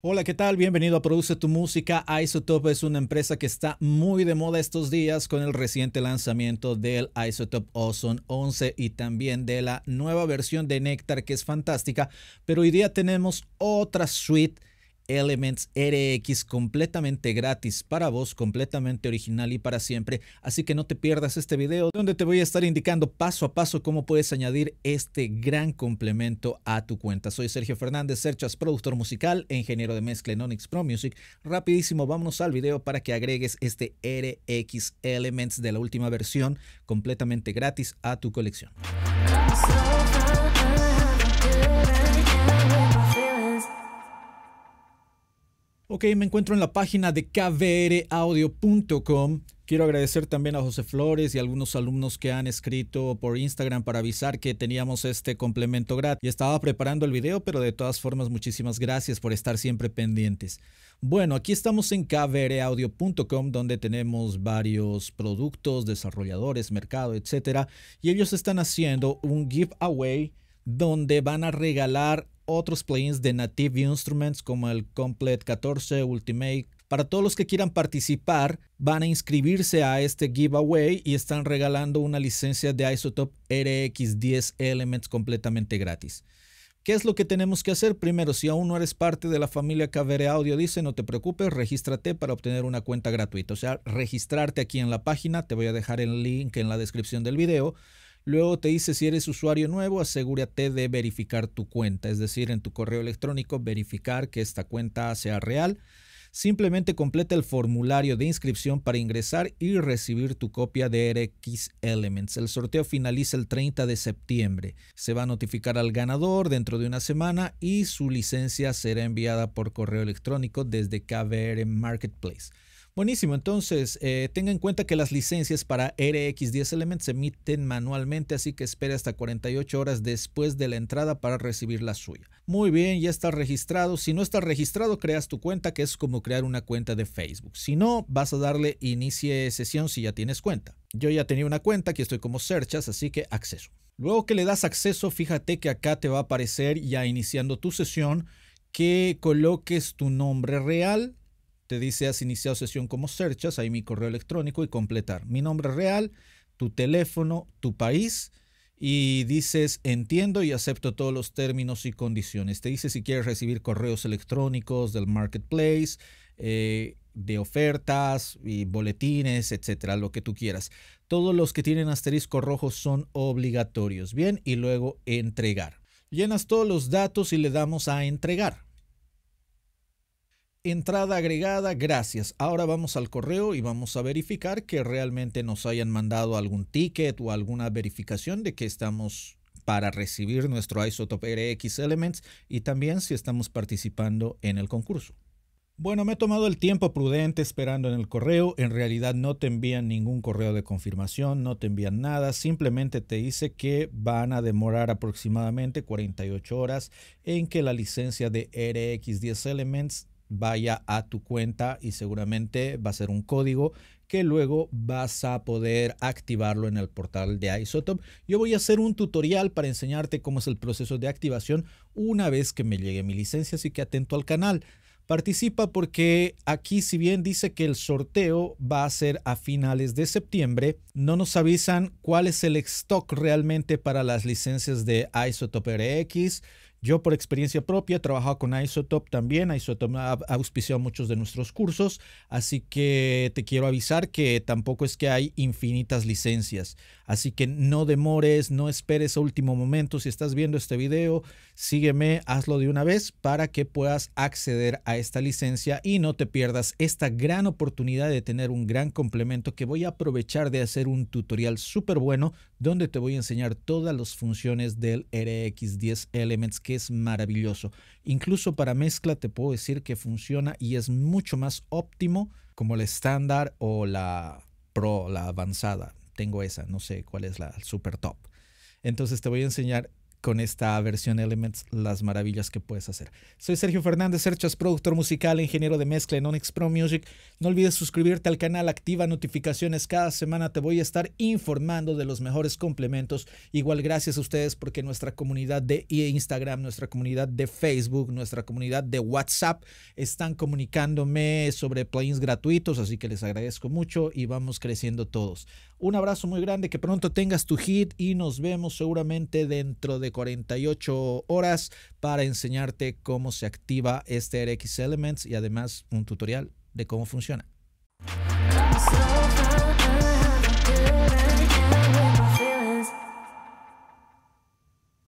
Hola, ¿qué tal? Bienvenido a Produce tu Música. Isotope es una empresa que está muy de moda estos días con el reciente lanzamiento del Isotope Ozone 11 y también de la nueva versión de Nectar que es fantástica. Pero hoy día tenemos otra suite Elements RX completamente gratis para vos, completamente original y para siempre. Así que no te pierdas este video donde te voy a estar indicando paso a paso cómo puedes añadir este gran complemento a tu cuenta. Soy Sergio Fernández, Serchas, productor musical e ingeniero de mezcla en Onyx Pro Music. Rapidísimo, vámonos al video para que agregues este RX Elements de la última versión completamente gratis a tu colección. Ok, me encuentro en la página de kvraudio.com. Quiero agradecer también a José Flores y a algunos alumnos que han escrito por Instagram para avisar que teníamos este complemento gratis. Y estaba preparando el video, pero de todas formas, muchísimas gracias por estar siempre pendientes. Bueno, aquí estamos en kvraudio.com, donde tenemos varios productos, desarrolladores, mercado, etcétera. Y ellos están haciendo un giveaway donde van a regalar otros plugins de Native Instruments como el Complete 14, Ultimate. Para todos los que quieran participar, van a inscribirse a este giveaway y están regalando una licencia de Isotope RX10 Elements completamente gratis. ¿Qué es lo que tenemos que hacer? Primero, si aún no eres parte de la familia KVR Audio, dice, no te preocupes, regístrate para obtener una cuenta gratuita. O sea, registrarte aquí en la página, te voy a dejar el link en la descripción del video. Luego te dice si eres usuario nuevo, asegúrate de verificar tu cuenta, es decir, en tu correo electrónico verificar que esta cuenta sea real. Simplemente completa el formulario de inscripción para ingresar y recibir tu copia de RX Elements. El sorteo finaliza el 30 de septiembre. Se va a notificar al ganador dentro de una semana y su licencia será enviada por correo electrónico desde KBR Marketplace. Buenísimo, entonces eh, tenga en cuenta que las licencias para RX10 Element se emiten manualmente, así que espere hasta 48 horas después de la entrada para recibir la suya. Muy bien, ya está registrado. Si no estás registrado, creas tu cuenta, que es como crear una cuenta de Facebook. Si no, vas a darle inicie sesión si ya tienes cuenta. Yo ya tenía una cuenta, aquí estoy como searchas, así que acceso. Luego que le das acceso, fíjate que acá te va a aparecer ya iniciando tu sesión que coloques tu nombre real, te dice, has iniciado sesión como searchas, ahí mi correo electrónico y completar. Mi nombre real, tu teléfono, tu país y dices, entiendo y acepto todos los términos y condiciones. Te dice si quieres recibir correos electrónicos del marketplace, eh, de ofertas y boletines, etcétera, lo que tú quieras. Todos los que tienen asterisco rojo son obligatorios. Bien, y luego entregar. Llenas todos los datos y le damos a entregar. Entrada agregada, gracias. Ahora vamos al correo y vamos a verificar que realmente nos hayan mandado algún ticket o alguna verificación de que estamos para recibir nuestro Isotop RX Elements y también si estamos participando en el concurso. Bueno, me he tomado el tiempo prudente esperando en el correo. En realidad no te envían ningún correo de confirmación, no te envían nada. Simplemente te dice que van a demorar aproximadamente 48 horas en que la licencia de RX10 Elements vaya a tu cuenta y seguramente va a ser un código que luego vas a poder activarlo en el portal de Isotop. Yo voy a hacer un tutorial para enseñarte cómo es el proceso de activación una vez que me llegue mi licencia, así que atento al canal. Participa porque aquí si bien dice que el sorteo va a ser a finales de septiembre, no nos avisan cuál es el stock realmente para las licencias de isotope RX yo por experiencia propia he trabajado con Isotop también. Isotop ha auspiciado muchos de nuestros cursos, así que te quiero avisar que tampoco es que hay infinitas licencias. Así que no demores, no esperes a último momento. Si estás viendo este video, sígueme, hazlo de una vez para que puedas acceder a esta licencia y no te pierdas esta gran oportunidad de tener un gran complemento que voy a aprovechar de hacer un tutorial súper bueno donde te voy a enseñar todas las funciones del RX10 Elements que es maravilloso. Incluso para mezcla te puedo decir que funciona y es mucho más óptimo como la estándar o la pro, la avanzada. Tengo esa, no sé cuál es la super top. Entonces te voy a enseñar con esta versión Elements las maravillas que puedes hacer. Soy Sergio Fernández Serchas, productor musical, ingeniero de mezcla en Onyx Pro Music. No olvides suscribirte al canal, activa notificaciones. Cada semana te voy a estar informando de los mejores complementos. Igual gracias a ustedes porque nuestra comunidad de Instagram, nuestra comunidad de Facebook, nuestra comunidad de WhatsApp están comunicándome sobre plugins gratuitos, así que les agradezco mucho y vamos creciendo todos. Un abrazo muy grande, que pronto tengas tu hit y nos vemos seguramente dentro de 48 horas para enseñarte cómo se activa este RX Elements y además un tutorial de cómo funciona.